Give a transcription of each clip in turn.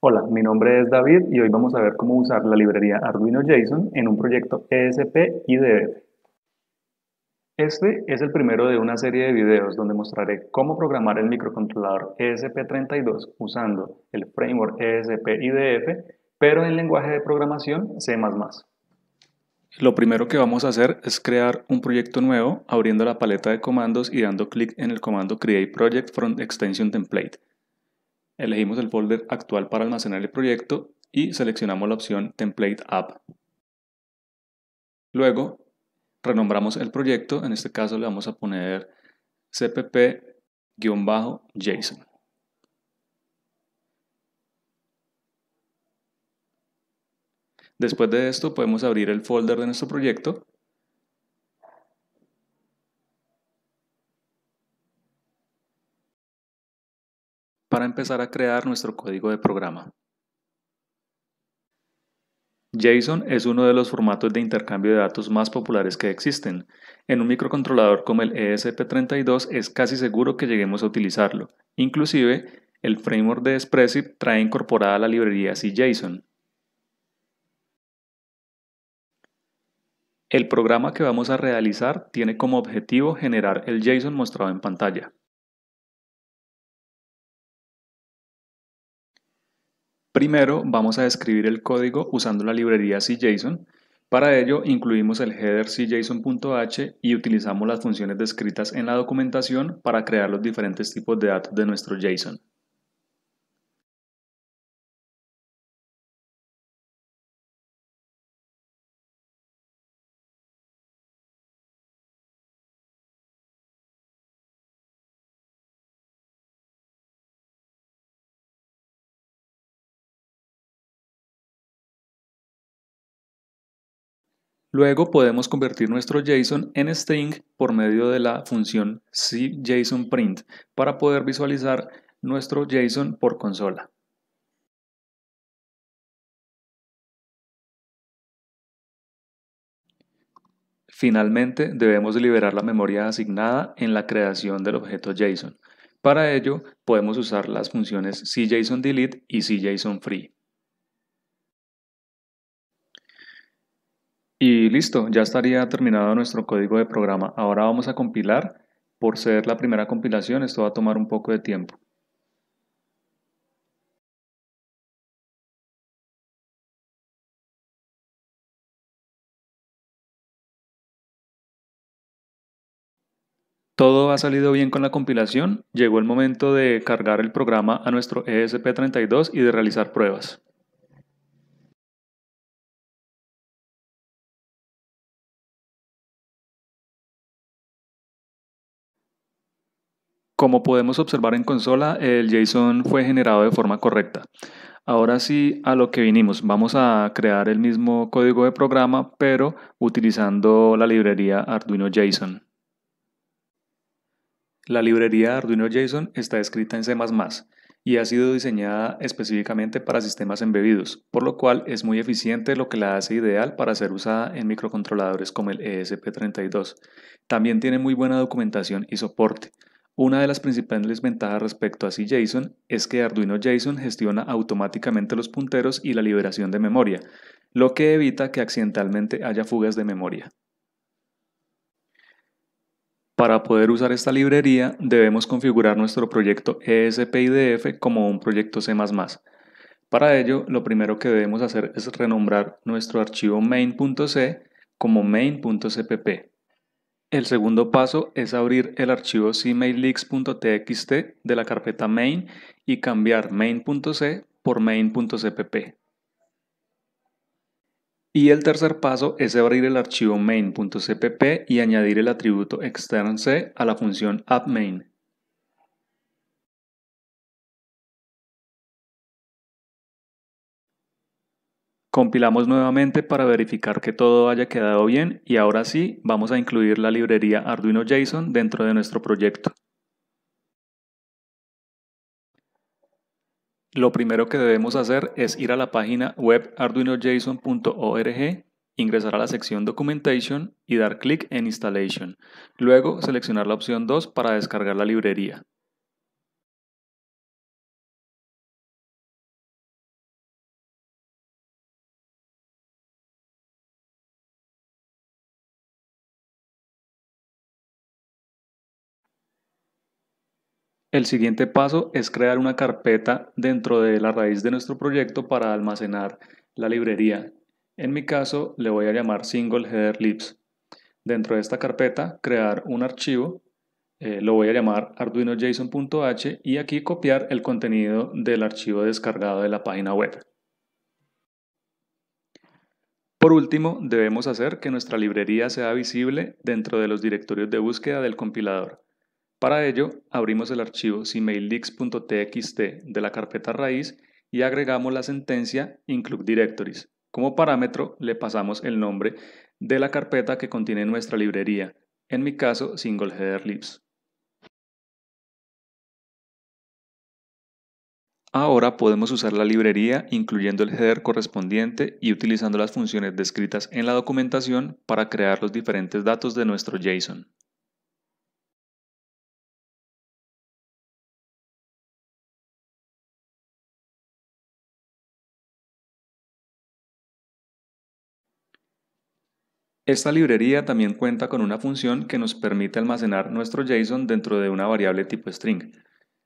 Hola, mi nombre es David y hoy vamos a ver cómo usar la librería Arduino JSON en un proyecto ESP IDF. Este es el primero de una serie de videos donde mostraré cómo programar el microcontrolador ESP32 usando el framework ESP IDF, pero en lenguaje de programación C++. Lo primero que vamos a hacer es crear un proyecto nuevo abriendo la paleta de comandos y dando clic en el comando Create Project from Extension Template elegimos el folder actual para almacenar el proyecto y seleccionamos la opción Template App. Luego, renombramos el proyecto, en este caso le vamos a poner cpp-json. Después de esto podemos abrir el folder de nuestro proyecto empezar a crear nuestro código de programa. JSON es uno de los formatos de intercambio de datos más populares que existen. En un microcontrolador como el ESP32 es casi seguro que lleguemos a utilizarlo. Inclusive, el framework de Expressive trae incorporada la librería CJSON. El programa que vamos a realizar tiene como objetivo generar el JSON mostrado en pantalla. Primero vamos a describir el código usando la librería CJSON. Para ello incluimos el header cjson.h y utilizamos las funciones descritas en la documentación para crear los diferentes tipos de datos de nuestro JSON. Luego podemos convertir nuestro JSON en string por medio de la función CJSONPrint para poder visualizar nuestro JSON por consola. Finalmente, debemos liberar la memoria asignada en la creación del objeto JSON. Para ello, podemos usar las funciones CJSONDelete y CJSONFree. Y listo, ya estaría terminado nuestro código de programa. Ahora vamos a compilar. Por ser la primera compilación, esto va a tomar un poco de tiempo. Todo ha salido bien con la compilación, llegó el momento de cargar el programa a nuestro ESP32 y de realizar pruebas. Como podemos observar en consola, el JSON fue generado de forma correcta. Ahora sí, a lo que vinimos, vamos a crear el mismo código de programa, pero utilizando la librería Arduino JSON. La librería Arduino JSON está escrita en C++ y ha sido diseñada específicamente para sistemas embebidos, por lo cual es muy eficiente lo que la hace ideal para ser usada en microcontroladores como el ESP32. También tiene muy buena documentación y soporte. Una de las principales ventajas respecto a CJSON es que Arduino JSON gestiona automáticamente los punteros y la liberación de memoria, lo que evita que accidentalmente haya fugas de memoria. Para poder usar esta librería, debemos configurar nuestro proyecto ESPIDF como un proyecto C++. Para ello, lo primero que debemos hacer es renombrar nuestro archivo main.c como main.cpp. El segundo paso es abrir el archivo cmailix.txt de la carpeta main y cambiar main.c por main.cpp. Y el tercer paso es abrir el archivo main.cpp y añadir el atributo externc a la función appMain. Compilamos nuevamente para verificar que todo haya quedado bien y ahora sí vamos a incluir la librería Arduino JSON dentro de nuestro proyecto. Lo primero que debemos hacer es ir a la página web arduinojson.org, ingresar a la sección Documentation y dar clic en Installation. Luego seleccionar la opción 2 para descargar la librería. El siguiente paso es crear una carpeta dentro de la raíz de nuestro proyecto para almacenar la librería. En mi caso le voy a llamar single header Dentro de esta carpeta crear un archivo, eh, lo voy a llamar arduinojson.h y aquí copiar el contenido del archivo descargado de la página web. Por último, debemos hacer que nuestra librería sea visible dentro de los directorios de búsqueda del compilador. Para ello, abrimos el archivo cmailix.txt de la carpeta raíz y agregamos la sentencia include directories. Como parámetro le pasamos el nombre de la carpeta que contiene nuestra librería, en mi caso single Ahora podemos usar la librería incluyendo el header correspondiente y utilizando las funciones descritas en la documentación para crear los diferentes datos de nuestro JSON. Esta librería también cuenta con una función que nos permite almacenar nuestro JSON dentro de una variable tipo string,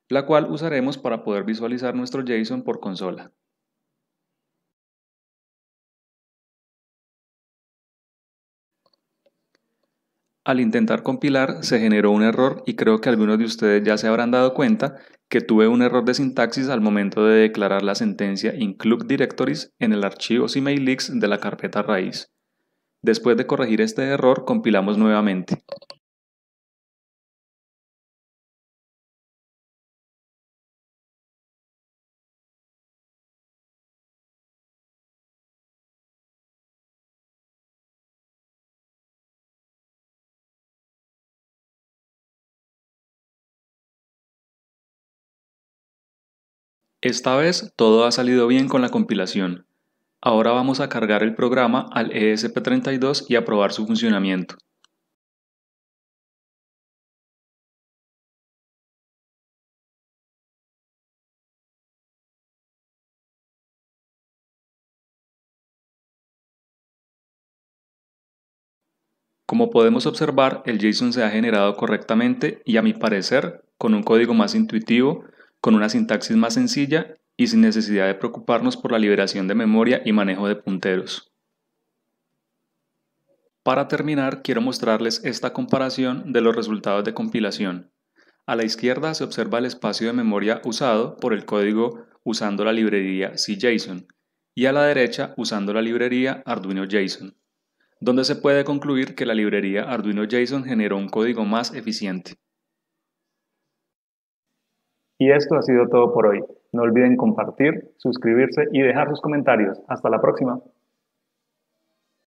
la cual usaremos para poder visualizar nuestro JSON por consola. Al intentar compilar se generó un error y creo que algunos de ustedes ya se habrán dado cuenta que tuve un error de sintaxis al momento de declarar la sentencia include directories en el archivo CMakeLists de la carpeta raíz. Después de corregir este error, compilamos nuevamente. Esta vez todo ha salido bien con la compilación. Ahora vamos a cargar el programa al ESP32 y a probar su funcionamiento. Como podemos observar, el JSON se ha generado correctamente y a mi parecer con un código más intuitivo, con una sintaxis más sencilla y sin necesidad de preocuparnos por la liberación de memoria y manejo de punteros. Para terminar, quiero mostrarles esta comparación de los resultados de compilación. A la izquierda se observa el espacio de memoria usado por el código usando la librería CJSON y a la derecha usando la librería Arduino JSON, donde se puede concluir que la librería Arduino JSON generó un código más eficiente. Y esto ha sido todo por hoy. No olviden compartir, suscribirse y dejar sus comentarios. Hasta la próxima.